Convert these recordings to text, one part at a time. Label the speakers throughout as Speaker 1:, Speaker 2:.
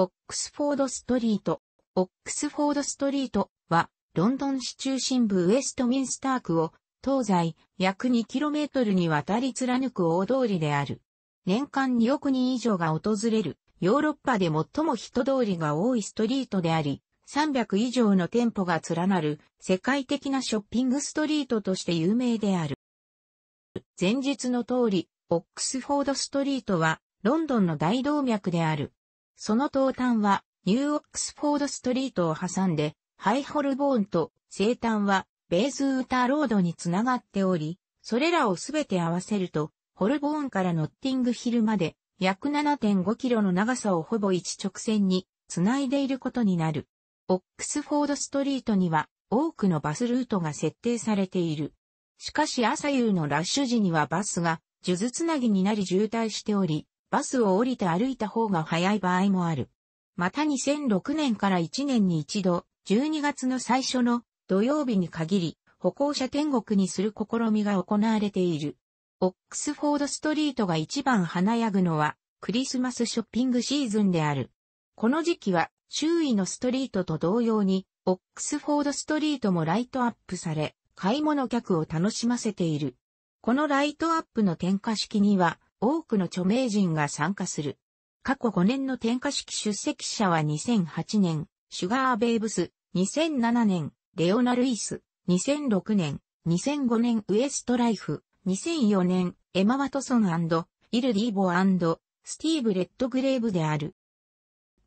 Speaker 1: オックスフォードストリート、オックスフォードストリートは、ロンドン市中心部ウエストミンスター区を、東西約 2km にわたり貫く大通りである。年間2億人以上が訪れる、ヨーロッパで最も人通りが多いストリートであり、300以上の店舗が連なる世界的なショッピングストリートとして有名である。前日の通り、オックスフォードストリートはロンドンの大動脈であるその東端はニューオックスフォードストリートを挟んで、ハイホルボーンと西端はベーズウーターロードにつながっており、それらをすべて合わせると、ホルボーンからノッティングヒルまで約7.5キロの長さをほぼ一直線につないでいることになる。オックスフォードストリートには多くのバスルートが設定されている。しかし朝夕のラッシュ時にはバスが数珠つなぎになり渋滞しており、バスを降りて歩いた方が早い場合もある。また2006年から1年に一度、12月の最初の土曜日に限り、歩行者天国にする試みが行われている。オックスフォードストリートが一番華やぐのは、クリスマスショッピングシーズンである。この時期は、周囲のストリートと同様に、オックスフォードストリートもライトアップされ、買い物客を楽しませている。このライトアップの点火式には、多くの著名人が参加する。過去5年の点火式出席者は2008年、シュガー・ベイブス、2007年、レオナ・ルイス、2006年、2005年ウエストライフ、2004年、エマ・ワトソンイル・ディーボスティーブ・レッドグレーブである。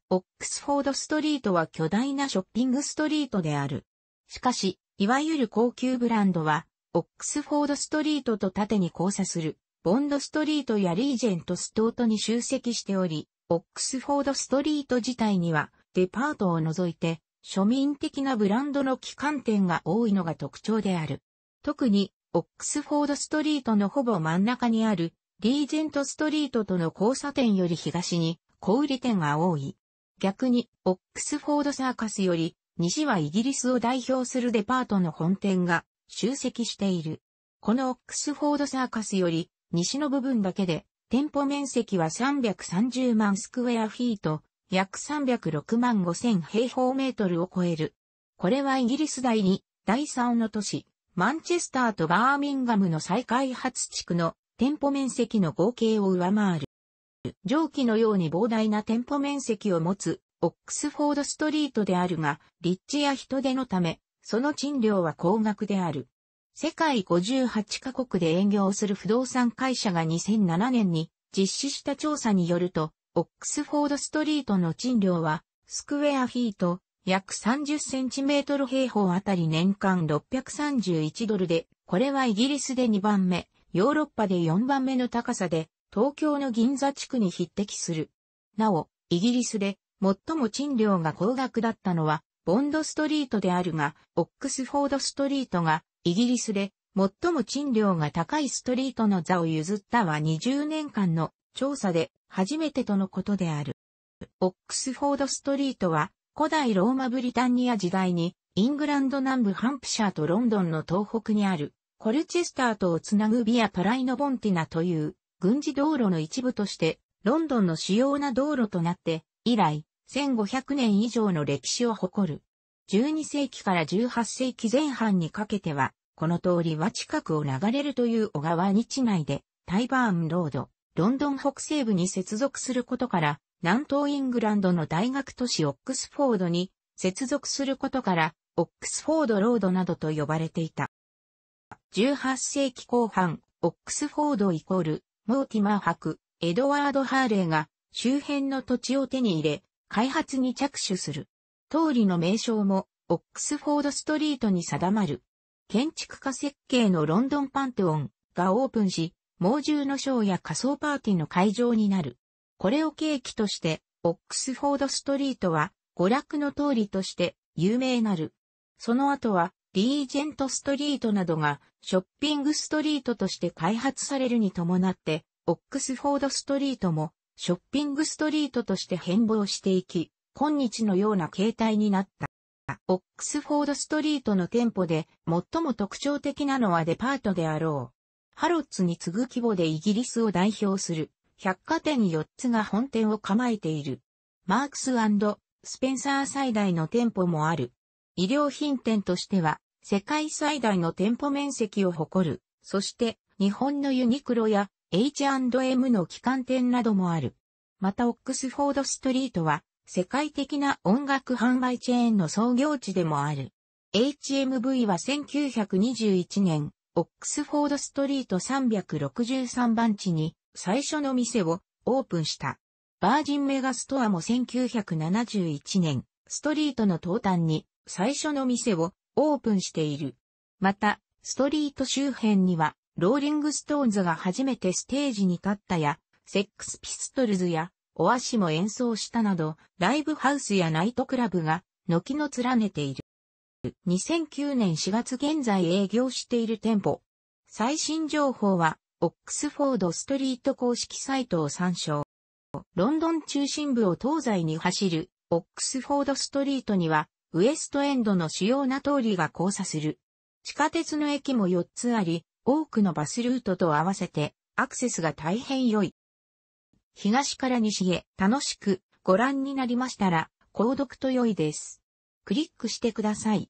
Speaker 1: オックスフォードストリートは巨大なショッピングストリートである。しかし、いわゆる高級ブランドは、オックスフォードストリートと縦に交差するボンドストリートやリージェントストートに集積しており、オックスフォードストリート自体にはデパートを除いて庶民的なブランドの機関店が多いのが特徴である。特にオックスフォードストリートのほぼ真ん中にあるリージェントストリートとの交差点より東に小売店が多い。逆にオックスフォードサーカスより西はイギリスを代表するデパートの本店が集積している。このオックスフォードサーカスより西の部分だけで、店舗面積は330万スクエアフィート、約306万5千平方メートルを超える。これはイギリス第2、第3の都市、マンチェスターとバーミンガムの再開発地区の店舗面積の合計を上回る。上記のように膨大な店舗面積を持つ、オックスフォードストリートであるが、立地や人手のため、その賃料は高額である。世界58カ国で営業する不動産会社が2007年に実施した調査によると、オックスフォードストリートの賃料は、スクエアフィート、約30センチメートル平方あたり年間631ドルで、これはイギリスで2番目、ヨーロッパで4番目の高さで、東京の銀座地区に匹敵する。なお、イギリスで最も賃料が高額だったのは、ボンドストリートであるが、オックスフォードストリートがイギリスで最も賃料が高いストリートの座を譲ったは20年間の調査で初めてとのことである。オックスフォードストリートは古代ローマブリタンニア時代にイングランド南部ハンプシャーとロンドンの東北にあるコルチェスターとをつなぐビアプライノボンティナという軍事道路の一部としてロンドンの主要な道路となって以来1500年以上の歴史を誇る。12世紀から18世紀前半にかけては、この通りは近くを流れるという小川に内で、タイバーンロード、ロンドン北西部に接続することから、南東イングランドの大学都市オックスフォードに接続することから、オックスフォードロードなどと呼ばれていた。18世紀後半、オックスフォードイコール、モーティマー博、エドワード・ハーレーが周辺の土地を手に入れ、開発に着手する。通りの名称もオックスフォードストリートに定まる。建築家設計のロンドンパンテオンがオープンし、猛獣のショーや仮想パーティーの会場になる。これを契機として、オックスフォードストリートは娯楽の通りとして有名なる。その後は、リージェントストリートなどがショッピングストリートとして開発されるに伴って、オックスフォードストリートもショッピングストリートとして変貌していき、今日のような形態になった。オックスフォードストリートの店舗で、最も特徴的なのはデパートであろう。ハロッツに次ぐ規模でイギリスを代表する、百貨店4つが本店を構えている。マークススペンサー最大の店舗もある。医療品店としては、世界最大の店舗面積を誇る。そして、日本のユニクロや H&M の機関店などもある。またオックスフォードストリートは、世界的な音楽販売チェーンの創業地でもある。HMV は1921年、オックスフォードストリート363番地に最初の店をオープンした。バージンメガストアも1971年、ストリートの東端に最初の店をオープンしている。また、ストリート周辺には、ローリングストーンズが初めてステージに立ったや、セックスピストルズや、オアシも演奏したなど、ライブハウスやナイトクラブが軒の連ねている。2009年4月現在営業している店舗。最新情報は、オックスフォードストリート公式サイトを参照。ロンドン中心部を東西に走る、オックスフォードストリートには、ウエストエンドの主要な通りが交差する。地下鉄の駅も4つあり、多くのバスルートと合わせてアクセスが大変良い。東から西へ楽しくご覧になりましたら、購読と良いです。クリックしてください。